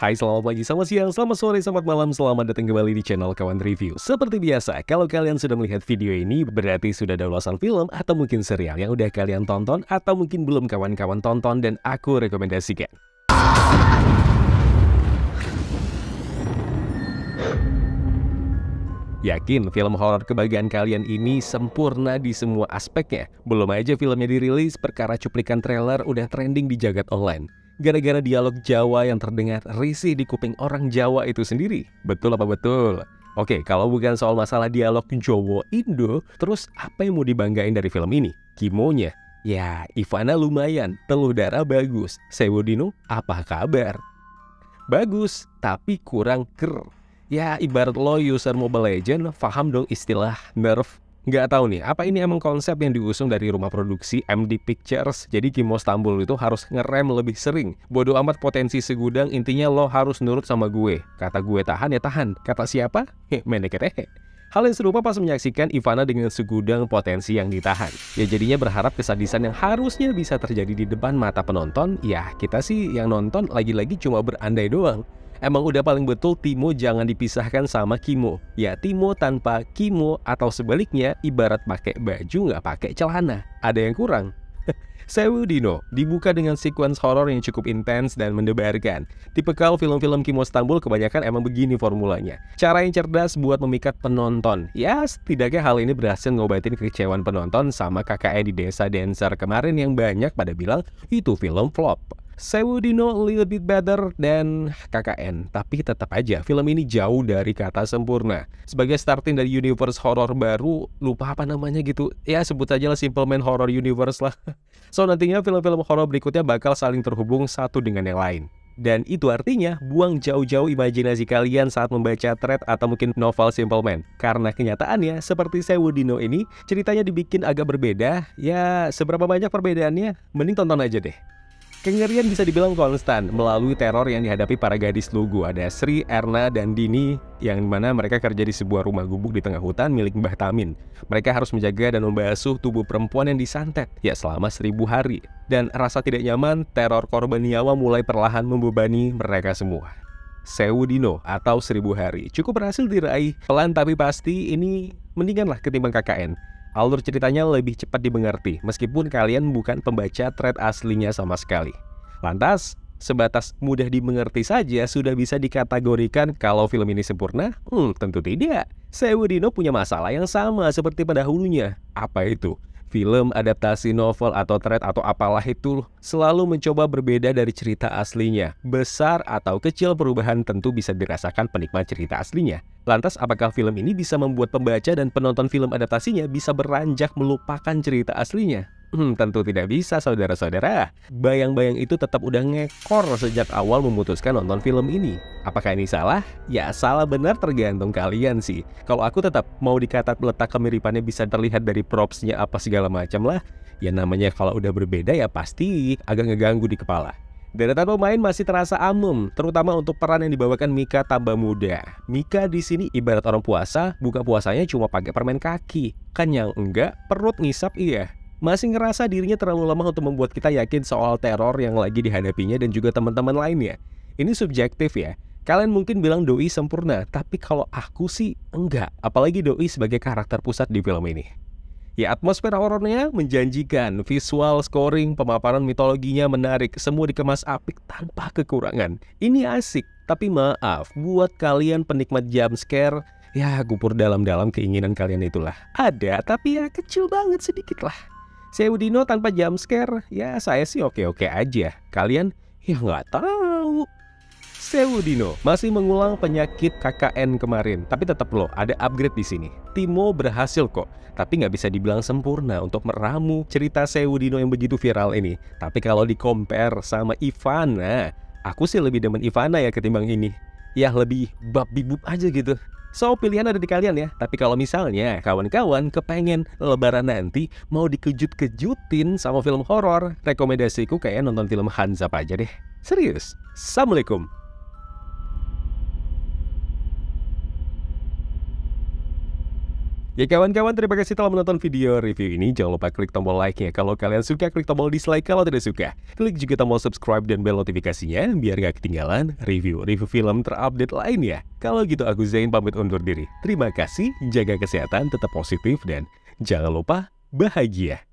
Hai selamat pagi, selamat siang, selamat sore, selamat malam, selamat datang kembali di channel Kawan Review. Seperti biasa, kalau kalian sudah melihat video ini berarti sudah ada ulasan film atau mungkin serial yang udah kalian tonton atau mungkin belum kawan-kawan tonton dan aku rekomendasikan. Yakin film horor kebagian kalian ini sempurna di semua aspeknya? Belum aja filmnya dirilis, perkara cuplikan trailer udah trending di jagat online gara-gara dialog Jawa yang terdengar risih di kuping orang Jawa itu sendiri. Betul apa betul? Oke, kalau bukan soal masalah dialog Jowo Indo, terus apa yang mau dibanggain dari film ini? Kimonya? Ya, Ivana lumayan, teluh darah bagus. Dino, apa kabar? Bagus, tapi kurang ker. Ya, ibarat lo user Mobile Legend, paham dong istilah nerf Nggak tahu nih, apa ini emang konsep yang diusung dari rumah produksi MD Pictures? Jadi Kimo Stambul itu harus ngerem lebih sering. Bodoh amat potensi segudang, intinya lo harus nurut sama gue. Kata gue tahan ya tahan. Kata siapa? Heh, menekete. Ya, Hal yang serupa pas menyaksikan Ivana dengan segudang potensi yang ditahan. Ya jadinya berharap kesadisan yang harusnya bisa terjadi di depan mata penonton, ya kita sih yang nonton lagi-lagi cuma berandai doang. Emang udah paling betul Timo jangan dipisahkan sama Kimo. Ya Timo tanpa Kimo atau sebaliknya ibarat pakai baju nggak pakai celana. Ada yang kurang. Sewu Dino dibuka dengan sequence horror yang cukup intens dan mendebarkan. Tipikal film-film Kimo Stambul kebanyakan emang begini formulanya. Cara yang cerdas buat memikat penonton. Ya, setidaknya hal ini berhasil ngobatin kekecewaan penonton sama KKN di desa dancer kemarin yang banyak pada bilang itu film flop. Sewu Dino Little Bit Better, dan KKN. Tapi tetap aja, film ini jauh dari kata sempurna. Sebagai starting dari universe horror baru, lupa apa namanya gitu. Ya, sebut aja lah Simple Man Horror Universe lah. So, nantinya film-film horror berikutnya bakal saling terhubung satu dengan yang lain. Dan itu artinya buang jauh-jauh imajinasi kalian saat membaca thread atau mungkin novel Simple Man. Karena kenyataannya seperti Sewu Dino ini ceritanya dibikin agak berbeda. Ya seberapa banyak perbedaannya mending tonton aja deh. Kengerian bisa dibilang konstan melalui teror yang dihadapi para gadis lugu. Ada Sri, Erna, dan Dini yang mana mereka kerja di sebuah rumah gubuk di tengah hutan milik Mbah Tamin. Mereka harus menjaga dan membasuh tubuh perempuan yang disantet, ya selama seribu hari. Dan rasa tidak nyaman, teror korban nyawa mulai perlahan membebani mereka semua. Sewu Dino atau Seribu Hari cukup berhasil diraih pelan tapi pasti ini mendinganlah ketimbang KKN Alur ceritanya lebih cepat dimengerti, meskipun kalian bukan pembaca thread aslinya sama sekali. Lantas, sebatas mudah dimengerti saja sudah bisa dikategorikan kalau film ini sempurna? Hmm, tentu tidak. Sewudino punya masalah yang sama seperti pada pendahulunya. Apa itu? Film, adaptasi novel atau thread atau apalah itu selalu mencoba berbeda dari cerita aslinya. Besar atau kecil perubahan tentu bisa dirasakan penikmat cerita aslinya. Lantas apakah film ini bisa membuat pembaca dan penonton film adaptasinya bisa beranjak melupakan cerita aslinya? Hmm, tentu tidak bisa saudara-saudara. Bayang-bayang itu tetap udah ngekor sejak awal memutuskan nonton film ini. Apakah ini salah? Ya salah benar tergantung kalian sih. Kalau aku tetap mau dikata letak kemiripannya bisa terlihat dari propsnya apa segala macam lah. Ya namanya kalau udah berbeda ya pasti agak ngeganggu di kepala. Deretan pemain masih terasa amum, terutama untuk peran yang dibawakan Mika tambah muda. Mika di sini ibarat orang puasa, buka puasanya cuma pakai permen kaki. Kan yang enggak, perut ngisap iya masih ngerasa dirinya terlalu lemah untuk membuat kita yakin soal teror yang lagi dihadapinya dan juga teman-teman lainnya. Ini subjektif ya. Kalian mungkin bilang Doi sempurna, tapi kalau aku sih enggak. Apalagi Doi sebagai karakter pusat di film ini. Ya atmosfer horornya menjanjikan, visual, scoring, pemaparan mitologinya menarik, semua dikemas apik tanpa kekurangan. Ini asik, tapi maaf, buat kalian penikmat jam scare, ya gupur dalam-dalam keinginan kalian itulah. Ada, tapi ya kecil banget sedikit lah. Seudino tanpa scare ya saya sih oke-oke aja. Kalian? Ya nggak tahu. Seudino masih mengulang penyakit KKN kemarin, tapi tetap loh ada upgrade di sini. Timo berhasil kok, tapi nggak bisa dibilang sempurna untuk meramu cerita Seudino yang begitu viral ini. Tapi kalau di compare sama Ivana, aku sih lebih demen Ivana ya ketimbang ini ya lebih bab bibub aja gitu. So, pilihan ada di kalian ya. Tapi kalau misalnya kawan-kawan kepengen lebaran nanti mau dikejut-kejutin sama film horor, rekomendasiku kayak nonton film Hansa aja deh. Serius. Assalamualaikum. Ya kawan-kawan terima kasih telah menonton video review ini Jangan lupa klik tombol like ya. Kalau kalian suka klik tombol dislike kalau tidak suka Klik juga tombol subscribe dan bell notifikasinya Biar gak ketinggalan review-review film terupdate lainnya Kalau gitu aku Zain pamit undur diri Terima kasih, jaga kesehatan, tetap positif dan jangan lupa bahagia